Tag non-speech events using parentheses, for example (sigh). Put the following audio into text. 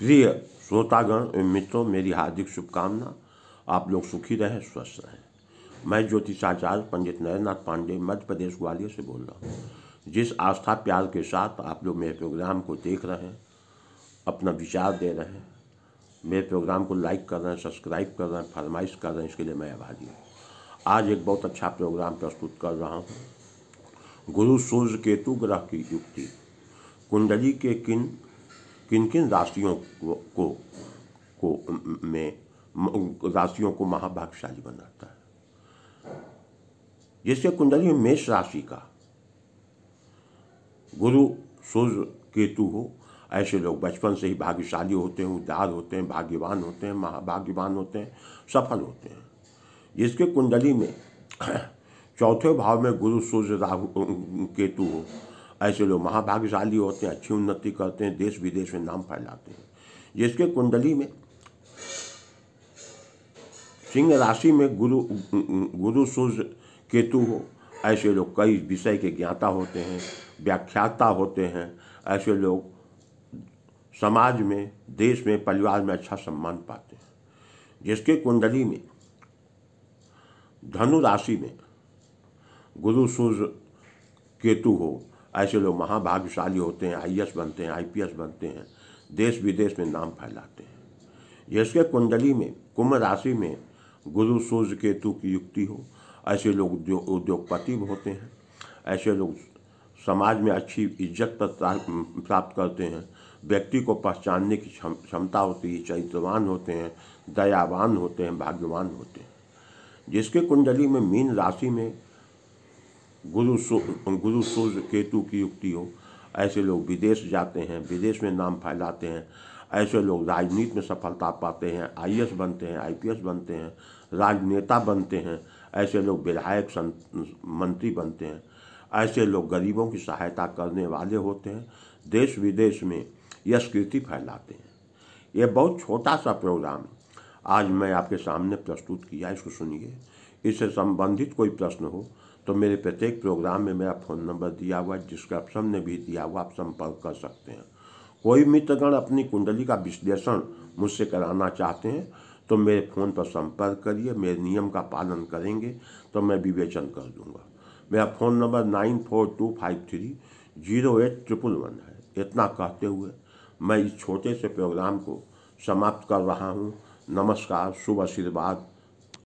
प्रिय श्रोतागण एवं मित्रों मेरी हार्दिक शुभकामना आप लोग सुखी रहें स्वस्थ रहें मैं ज्योतिषाचार्य पंडित नरेंद्र पांडे मध्य प्रदेश ग्वालियर से बोल रहा हूँ जिस आस्था प्यार के साथ आप लोग मेरे प्रोग्राम को देख रहे हैं अपना विचार दे रहे हैं मेरे प्रोग्राम को लाइक कर रहे हैं सब्सक्राइब कर रहे हैं फरमाइश कर रहे हैं इसके लिए मैं आभारी हूँ आज एक बहुत अच्छा प्रोग्राम प्रस्तुत कर रहा हूँ गुरु सूर्य केतु ग्रह की युक्ति कुंडली के किन किन किन राशियों को को में राशियों को महाभाग्यशाली बनाता है जैसे कुंडली मेष राशि का गुरु सूर्य केतु हो ऐसे लोग बचपन से ही भाग्यशाली होते हैं उदार होते हैं भाग्यवान होते हैं महाभाग्यवान होते हैं सफल होते हैं जिसके कुंडली में (clears throat) चौथे भाव में गुरु सूर्य राहु केतु हो ऐसे लोग महाभाग्यशाली होते हैं अच्छी उन्नति करते हैं देश विदेश में नाम फैलाते हैं जिसके कुंडली में सिंह राशि में गुरु गुरु सूर्य केतु हो ऐसे लोग कई विषय के ज्ञाता होते हैं व्याख्याता होते हैं ऐसे लोग समाज में देश में परिवार में अच्छा सम्मान पाते हैं जिसके कुंडली में धनु राशि में गुरु सूर्य केतु हो ऐसे लोग महाभाग्यशाली होते हैं आई बनते हैं आई बनते हैं देश विदेश में नाम फैलाते हैं जिसके कुंडली में कुंभ राशि में गुरु सूर्य केतु की युक्ति हो ऐसे लोग उद्योगपति होते हैं ऐसे लोग समाज में अच्छी इज्जत प्राप्त करते हैं व्यक्ति को पहचानने की क्षमता होती है चरित्रवान होते हैं दयावान होते हैं भाग्यवान होते हैं जिसके कुंडली में मीन राशि में गुरु सो गुरु सूर्य केतु की युक्ति हो ऐसे लोग विदेश जाते हैं विदेश में नाम फैलाते हैं ऐसे लोग राजनीति में सफलता पाते हैं आई बनते हैं आई बनते हैं राजनेता बनते हैं ऐसे लोग विधायक मंत्री बनते हैं ऐसे लोग गरीबों की सहायता करने वाले होते हैं देश विदेश में यश स्कृति फैलाते हैं यह बहुत छोटा सा प्रोग्राम आज मैं आपके सामने प्रस्तुत किया इसको सुनिए इससे संबंधित कोई प्रश्न हो तो मेरे प्रत्येक प्रोग्राम में मेरा फ़ोन नंबर दिया हुआ है जिसका आप सबने भी दिया हुआ आप संपर्क कर सकते हैं कोई मित्रगण अपनी कुंडली का विश्लेषण मुझसे कराना चाहते हैं तो मेरे फ़ोन पर संपर्क करिए मेरे नियम का पालन करेंगे तो मैं विवेचन कर दूंगा मेरा phone number nine four two five three zero eight triple one है इतना कहते हुए मैं इस छोटे से प्रोग्राम को समाप्त कर रहा हूँ नमस्कार शुभ आशीर्वाद